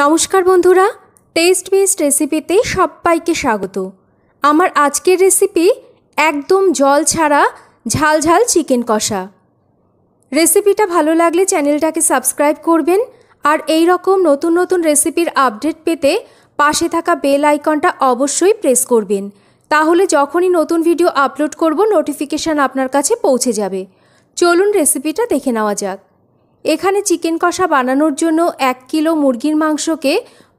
নমস্কার বন্ধুরা test best রেসিপিতে সবাইকে স্বাগত আমার আজকের রেসিপি একদম জল ছাড়া ঝাল ঝাল চিকেন কষা রেসিপিটা ভালো লাগলে চ্যানেলটাকে সাবস্ক্রাইব করবেন আর এই রকম নতুন নতুন রেসিপির আপডেট পেতে পাশে থাকা বেল আইকনটা অবশ্যই প্রেস করবেন তাহলে যখনই নতুন ভিডিও আপলোড করব নোটিফিকেশান আপনার কাছে পৌঁছে যাবে চলুন রেসিপিটা দেখে নেওয়া যাক এখানে চিকেন কষা বানানোর জন্য এক কিলো মুরগির মাংসকে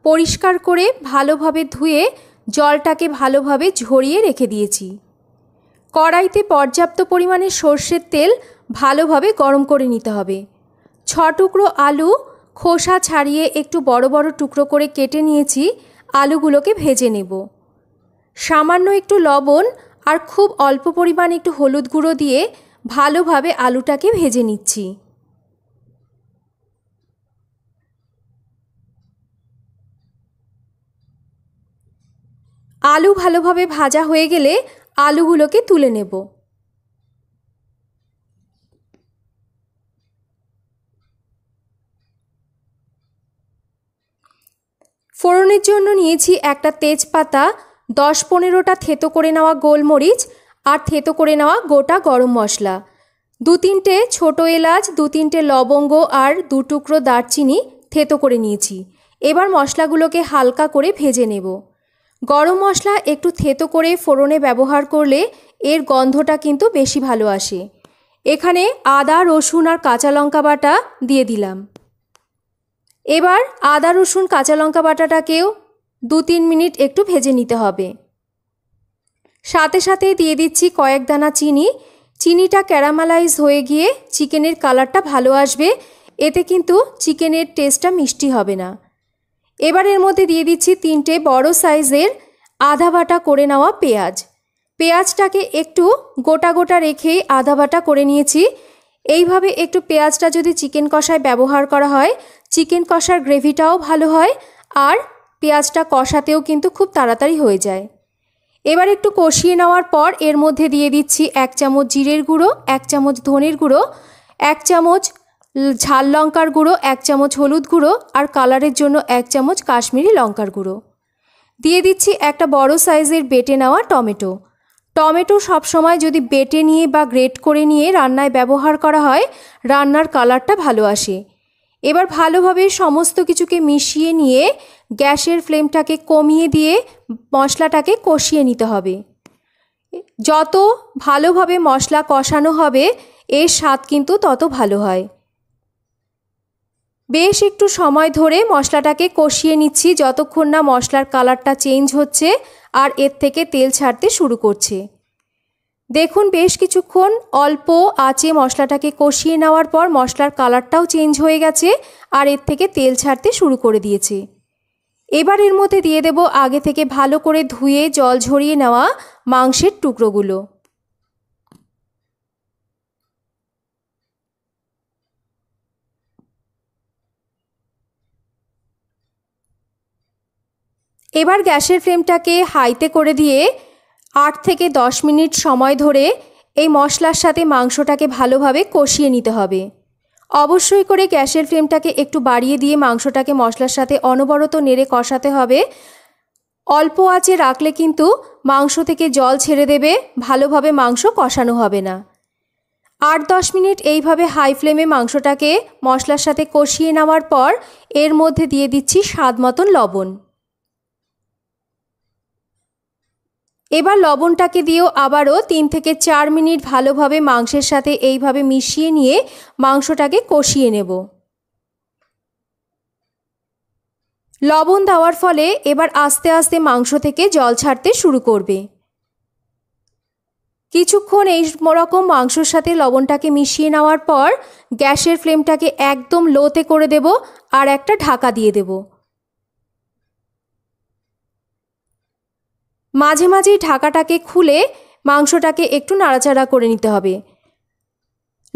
পরিষ্কার করে ভালোভাবে ধুয়ে জলটাকে ভালোভাবে ঝরিয়ে রেখে দিয়েছি কড়াইতে পর্যাপ্ত পরিমাণে সর্ষের তেল ভালোভাবে গরম করে নিতে হবে ছ টুকরো আলু খোসা ছাড়িয়ে একটু বড় বড় টুকরো করে কেটে নিয়েছি আলুগুলোকে ভেজে নেব সামান্য একটু লবণ আর খুব অল্প পরিমাণ একটু হলুদ গুঁড়ো দিয়ে ভালোভাবে আলুটাকে ভেজে নিচ্ছি আলু ভালোভাবে ভাজা হয়ে গেলে আলুগুলোকে তুলে নেব ফোড়নের জন্য নিয়েছি একটা তেজপাতা দশ পনেরোটা থেতো করে নেওয়া গোলমরিচ আর থেতো করে নেওয়া গোটা গরম মশলা দু তিনটে ছোটো এলাচ দু তিনটে লবঙ্গ আর দু টুকরো দারচিনি থেতো করে নিয়েছি এবার মশলাগুলোকে হালকা করে ভেজে নেব গরম মশলা একটু থেতো করে ফোড়নে ব্যবহার করলে এর গন্ধটা কিন্তু বেশি ভালো আসে এখানে আদা রসুন আর কাঁচা লঙ্কা বাটা দিয়ে দিলাম এবার আদা রসুন কাঁচা লঙ্কা বাটাটাকেও দু তিন মিনিট একটু ভেজে নিতে হবে সাথে সাথে দিয়ে দিচ্ছি কয়েক দানা চিনি চিনিটা ক্যারামালাইজ হয়ে গিয়ে চিকেনের কালারটা ভালো আসবে এতে কিন্তু চিকেনের টেস্টটা মিষ্টি হবে না এবার এর মধ্যে দিয়ে দিচ্ছি তিনটে বড় সাইজের আধা বাটা করে নেওয়া পেঁয়াজ পেঁয়াজটাকে একটু গোটা গোটা রেখে আধা বাটা করে নিয়েছি এইভাবে একটু পেঁয়াজটা যদি চিকেন কষায় ব্যবহার করা হয় চিকেন কষার গ্রেভিটাও ভালো হয় আর পেঁয়াজটা কষাতেও কিন্তু খুব তাড়াতাড়ি হয়ে যায় এবার একটু কষিয়ে নেওয়ার পর এর মধ্যে দিয়ে দিচ্ছি এক চামচ জিরের গুঁড়ো এক চামচ ধনের গুঁড়ো এক চামচ ঝাল লঙ্কার গুঁড়ো এক চামচ হলুদ গুঁড়ো আর কালারের জন্য এক চামচ কাশ্মীরি লঙ্কার গুঁড়ো দিয়ে দিচ্ছি একটা বড় সাইজের বেটে নেওয়া টমেটো টমেটো সবসময় যদি বেটে নিয়ে বা গ্রেট করে নিয়ে রান্নায় ব্যবহার করা হয় রান্নার কালারটা ভালো আসে এবার ভালোভাবে সমস্ত কিছুকে মিশিয়ে নিয়ে গ্যাসের ফ্লেমটাকে কমিয়ে দিয়ে মশলাটাকে কষিয়ে নিতে হবে যত ভালোভাবে মশলা কষানো হবে এর স্বাদ কিন্তু তত ভালো হয় বেশ একটু সময় ধরে মশলাটাকে কষিয়ে নিচ্ছি যতক্ষণ না মশলার কালারটা চেঞ্জ হচ্ছে আর এর থেকে তেল ছাড়তে শুরু করছে দেখুন বেশ কিছুক্ষণ অল্প আঁচে মশলাটাকে কষিয়ে নেওয়ার পর মশলার কালারটাও চেঞ্জ হয়ে গেছে আর এর থেকে তেল ছাড়তে শুরু করে দিয়েছে এবার এর মধ্যে দিয়ে দেব আগে থেকে ভালো করে ধুয়ে জল ঝরিয়ে নেওয়া মাংসের টুকরোগুলো এবার গ্যাসের ফ্লেমটাকে হাইতে করে দিয়ে আট থেকে দশ মিনিট সময় ধরে এই মশলার সাথে মাংসটাকে ভালোভাবে কষিয়ে নিতে হবে অবশ্যই করে গ্যাসের ফ্লেমটাকে একটু বাড়িয়ে দিয়ে মাংসটাকে মশলার সাথে অনবরত নেড়ে কষাতে হবে অল্প আঁচে রাখলে কিন্তু মাংস থেকে জল ছেড়ে দেবে ভালোভাবে মাংস কষানো হবে না আট দশ মিনিট এইভাবে হাই ফ্লেমে মাংসটাকে মশলার সাথে কষিয়ে নেওয়ার পর এর মধ্যে দিয়ে দিচ্ছি স্বাদ মতন লবণ এবার লবণটাকে দিয়েও আবারও তিন থেকে চার মিনিট ভালোভাবে মাংসের সাথে এইভাবে মিশিয়ে নিয়ে মাংসটাকে কষিয়ে নেব লবণ দেওয়ার ফলে এবার আস্তে আস্তে মাংস থেকে জল ছাড়তে শুরু করবে কিছুক্ষণ এই রকম মাংসর সাথে লবণটাকে মিশিয়ে নেওয়ার পর গ্যাসের ফ্লেমটাকে একদম লোতে করে দেব আর একটা ঢাকা দিয়ে দেবো মাঝে মাঝেই ঢাকাটাকে খুলে মাংসটাকে একটু নাড়াচাড়া করে নিতে হবে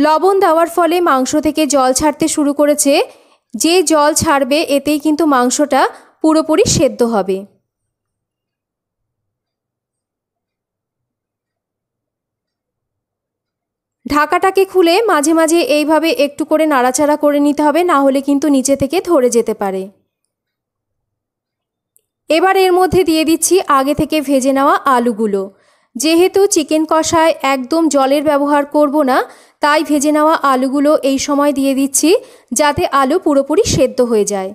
লবণ দেওয়ার ফলে মাংস থেকে জল ছাড়তে শুরু করেছে যে জল ছাড়বে এতেই কিন্তু মাংসটা পুরোপুরি সেদ্ধ হবে ঢাকাটাকে খুলে মাঝে মাঝে এইভাবে একটু করে নাড়াচাড়া করে নিতে হবে না হলে কিন্তু নিচে থেকে ধরে যেতে পারে এবার এর মধ্যে দিয়ে দিচ্ছি আগে থেকে ভেজে নেওয়া আলুগুলো যেহেতু চিকেন কষায় একদম জলের ব্যবহার করব না তাই ভেজে নেওয়া আলুগুলো এই সময় দিয়ে দিচ্ছি যাতে আলু পুরোপুরি সেদ্ধ হয়ে যায়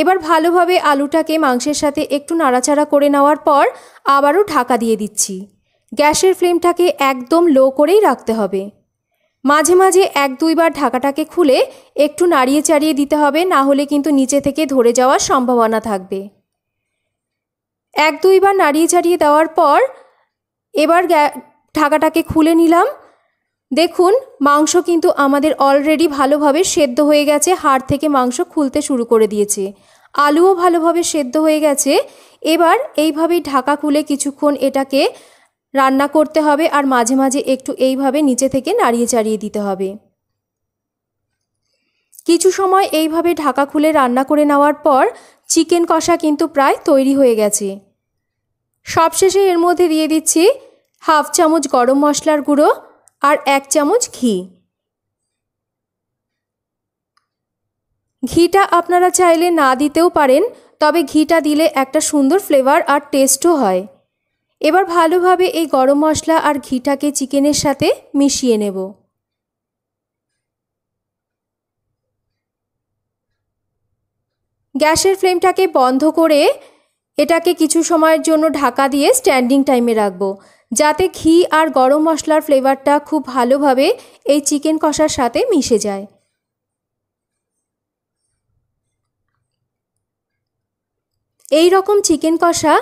এবার ভালোভাবে আলুটাকে মাংসের সাথে একটু নাড়াচাড়া করে নেওয়ার পর আবারও ঢাকা দিয়ে দিচ্ছি গ্যাসের ফ্লেমটাকে একদম লো করেই রাখতে হবে মাঝে মাঝে এক দুইবার ঢাকাটাকে খুলে একটু নাড়িয়ে চাড়িয়ে দিতে হবে না হলে কিন্তু নিচে থেকে ধরে যাওয়ার সম্ভাবনা থাকবে এক দুইবার নাড়িয়ে ছাড়িয়ে দেওয়ার পর এবার ঢাকাটাকে খুলে নিলাম দেখুন মাংস কিন্তু আমাদের অলরেডি ভালোভাবে সেদ্ধ হয়ে গেছে হাড় থেকে মাংস খুলতে শুরু করে দিয়েছে আলুও ভালোভাবে সেদ্ধ হয়ে গেছে এবার এইভাবেই ঢাকা খুলে কিছুক্ষণ এটাকে রান্না করতে হবে আর মাঝে মাঝে একটু এইভাবে নিচে থেকে নাড়িয়ে চাড়িয়ে দিতে হবে কিছু সময় এইভাবে ঢাকা খুলে রান্না করে নেওয়ার পর চিকেন কষা কিন্তু প্রায় তৈরি হয়ে গেছে সবশেষে এর মধ্যে দিয়ে দিচ্ছি হাফ চামচ গরম মশলার গুঁড়ো আর এক চামচ ঘি ঘিটা আপনারা চাইলে না দিতেও পারেন তবে ঘিটা দিলে একটা সুন্দর ফ্লেভার আর টেস্টও হয় এবার ভালোভাবে এই গরম মশলা আর ঘিটাকে চিকেনের সাথে মিশিয়ে নেব গ্যাসের ফ্লেমটাকে বন্ধ করে এটাকে কিছু সময়ের জন্য ঢাকা দিয়ে স্ট্যান্ডিং টাইমে রাখবো যাতে ঘি আর গরম মশলার ফ্লেভারটা খুব ভালোভাবে এই চিকেন কষার সাথে মিশে যায় এই রকম চিকেন কষা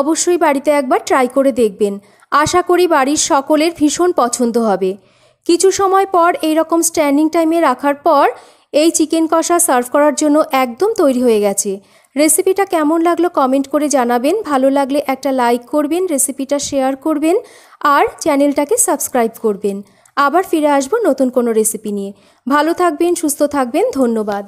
অবশ্যই বাড়িতে একবার ট্রাই করে দেখবেন আশা করি বাড়ির সকলের ভীষণ পছন্দ হবে কিছু সময় পর এই রকম স্ট্যান্ডিং টাইমে রাখার পর এই চিকেন কষা সার্ভ করার জন্য একদম তৈরি হয়ে গেছে রেসিপিটা কেমন লাগলো কমেন্ট করে জানাবেন ভালো লাগলে একটা লাইক করবেন রেসিপিটা শেয়ার করবেন আর চ্যানেলটাকে সাবস্ক্রাইব করবেন আবার ফিরে আসবো নতুন কোনো রেসিপি নিয়ে ভালো থাকবেন সুস্থ থাকবেন ধন্যবাদ